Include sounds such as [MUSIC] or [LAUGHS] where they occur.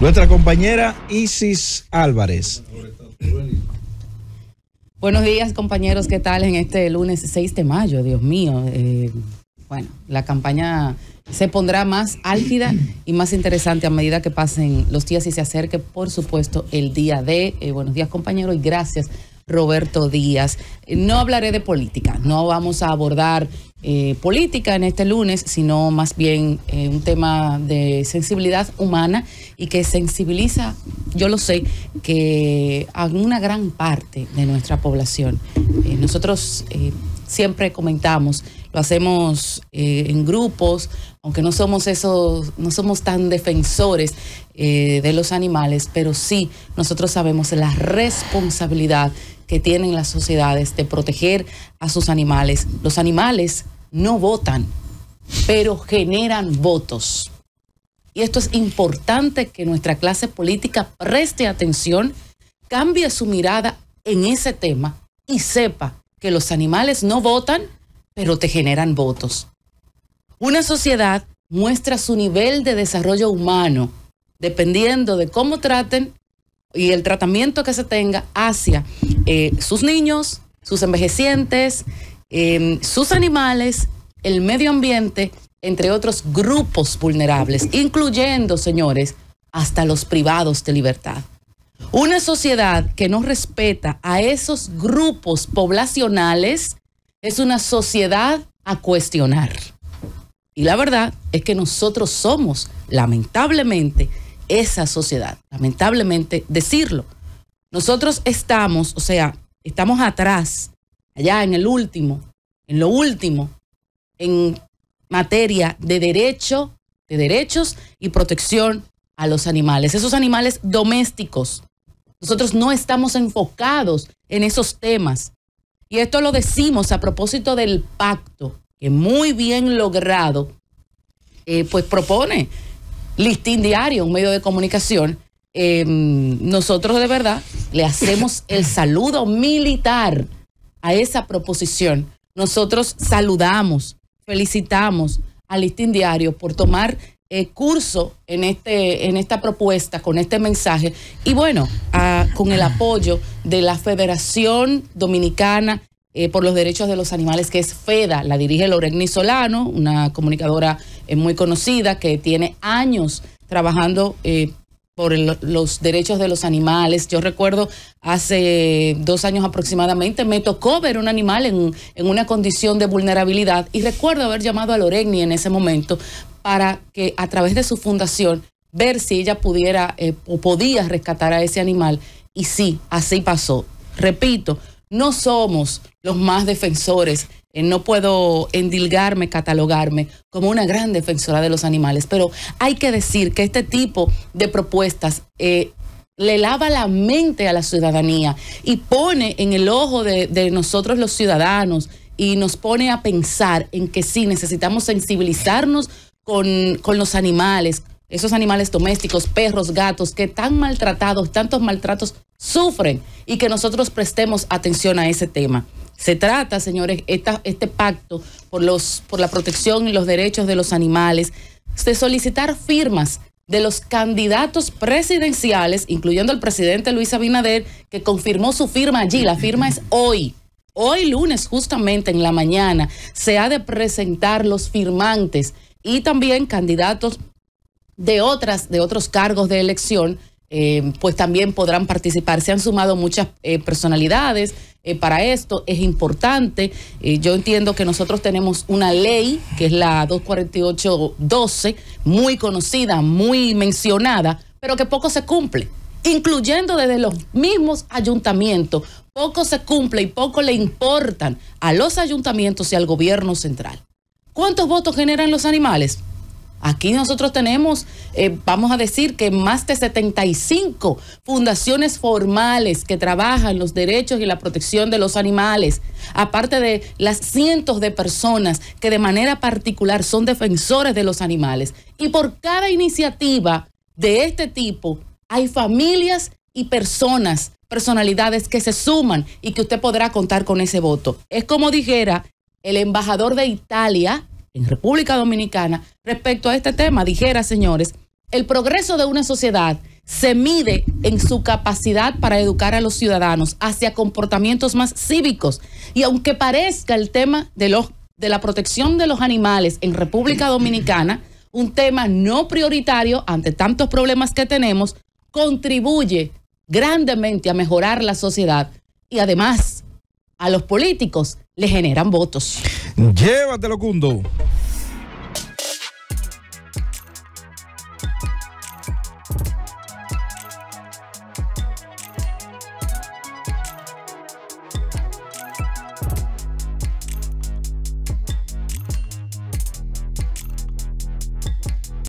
Nuestra compañera Isis Álvarez. Buenos días compañeros, ¿qué tal en este lunes 6 de mayo? Dios mío, eh, bueno, la campaña se pondrá más álgida y más interesante a medida que pasen los días y se acerque, por supuesto, el día de. Eh, buenos días compañero y gracias Roberto Díaz. No hablaré de política, no vamos a abordar eh, política en este lunes, sino más bien eh, un tema de sensibilidad humana y que sensibiliza, yo lo sé, que a una gran parte de nuestra población. Eh, nosotros siempre comentamos, lo hacemos en grupos, aunque no somos esos, no somos tan defensores de los animales, pero sí nosotros sabemos la responsabilidad que tienen las sociedades de proteger a sus animales. Los animales no votan, pero generan votos. Y esto es importante que nuestra clase política preste atención, cambie su mirada en ese tema y sepa que los animales no votan, pero te generan votos. Una sociedad muestra su nivel de desarrollo humano dependiendo de cómo traten y el tratamiento que se tenga hacia eh, sus niños, sus envejecientes, em, sus animales, el medio ambiente, entre otros grupos vulnerables, incluyendo, señores, hasta los privados de libertad. Una sociedad que no respeta a esos grupos poblacionales es una sociedad a cuestionar. Y la verdad es que nosotros somos, lamentablemente, esa sociedad. Lamentablemente, decirlo. Nosotros estamos, o sea, estamos atrás, allá en el último, en lo último, en materia de derecho, de derechos y protección a los animales, esos animales domésticos. Nosotros no estamos enfocados en esos temas. Y esto lo decimos a propósito del pacto, que muy bien logrado, eh, pues propone Listín Diario, un medio de comunicación, em, nosotros de verdad le hacemos [LAUGHS] el saludo militar a esa proposición. Nosotros saludamos, felicitamos a Listín Diario por tomar eh, curso en, este, en esta propuesta, con este mensaje, y bueno, ah, con el ah. apoyo de la Federación Dominicana eh, por los Derechos de los Animales, que es FEDA. La dirige Loregni Solano, una comunicadora eh, muy conocida que tiene años trabajando eh, por los derechos de los animales. Yo recuerdo hace dos años aproximadamente me tocó ver un animal en, una condición de vulnerabilidad y recuerdo haber llamado a Loregni en ese momento para que a través de su fundación ver si ella pudiera o podía rescatar a ese animal. Y sí, así pasó. Repito, no somos los más defensores. Eh, no puedo endilgarme, catalogarme como una gran defensora de los animales, pero hay que decir que este tipo de propuestas eh, le lava la mente a la ciudadanía y pone en el ojo de, nosotros los ciudadanos y nos pone a pensar en que sí, necesitamos sensibilizarnos con, con los animales, esos animales domésticos, perros, gatos, que tan maltratados, tantos maltratos sufren y que nosotros prestemos atención a ese tema. Se trata, señores, este pacto por, por la protección y los derechos de los animales, de solicitar firmas de los candidatos presidenciales, incluyendo el presidente Luis Abinader, que confirmó su firma allí. La firma es hoy. Hoy lunes, justamente en la mañana, se ha de presentar los firmantes y también candidatos de otras, de otros cargos de elección, eh, pues también podrán participar. Se han sumado muchas eh, personalidades eh, para esto, es importante. yo entiendo que nosotros tenemos una ley, que es la 248-12, muy conocida, muy mencionada, pero que poco se cumple incluyendo desde los mismos ayuntamientos. Poco se cumple y poco le importan a los ayuntamientos y al gobierno central. ¿Cuántos votos generan los animales? Aquí nosotros tenemos, eh, vamos a decir que más de 75 fundaciones formales que trabajan los derechos y la protección de los animales, aparte de las cientos de personas que de manera particular son defensores de los animales. Y por cada iniciativa de este tipo hay familias y personas, personalidades que se suman y que usted podrá contar con ese voto. Es como dijera el embajador de Italia en República Dominicana respecto a este tema. Dijera, señores, el progreso de una sociedad se mide en su capacidad para educar a los ciudadanos hacia comportamientos más cívicos. Y aunque parezca el tema de, los, de la protección de los animales en República Dominicana, un tema no prioritario ante tantos problemas que tenemos, contribuye grandemente a mejorar la sociedad y además a los políticos le generan votos. Llévatelo, Cundo.